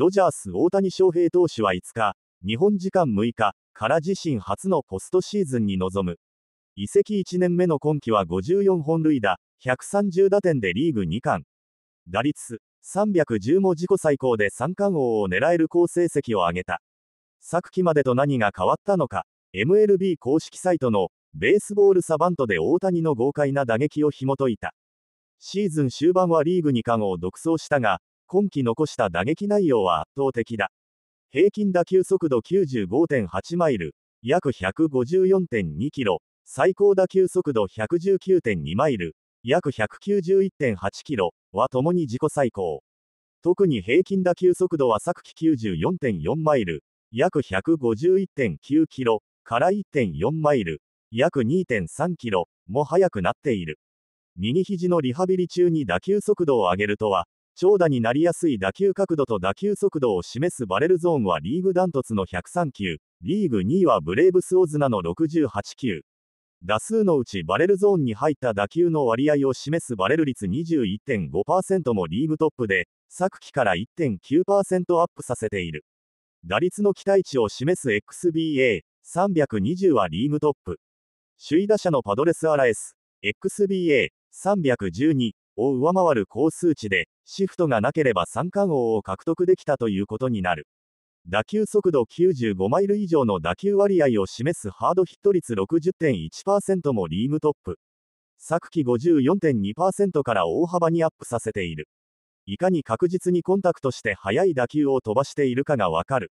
ドジャース大谷翔平投手は5日、日本時間6日から自身初のポストシーズンに臨む。移籍1年目の今季は54本塁打、130打点でリーグ2冠。打率310も自己最高で三冠王を狙える好成績を挙げた。昨季までと何が変わったのか、MLB 公式サイトのベースボールサバントで大谷の豪快な打撃を紐解いた。シーズン終盤はリーグ2冠を独走したが、今季残した打撃内容は圧倒的だ。平均打球速度95.8マイル、約154.2キロ、最高打球速度119.2マイル、約191.8キロは共に自己最高。特に平均打球速度は昨季94.4マイル、約151.9キロから1.4マイル、約2.3キロも速くなっている。右肘のリハビリ中に打球速度を上げるとは、長打になりやすい打球角度と打球速度を示すバレルゾーンはリーグダントツの103球、リーグ2位はブレイブスオズナの68球。打数のうちバレルゾーンに入った打球の割合を示すバレル率21.5%もリーグトップで、昨季から1.9%アップさせている。打率の期待値を示す XBA320 はリーグトップ。首位打者のパドレス・アラエス、XBA312 を上回る高数値で、シフトがなければ三冠王を獲得できたということになる。打球速度95マイル以上の打球割合を示すハードヒット率60.1%もリーグトップ。昨季54.2%から大幅にアップさせている。いかに確実にコンタクトして速い打球を飛ばしているかがわかる。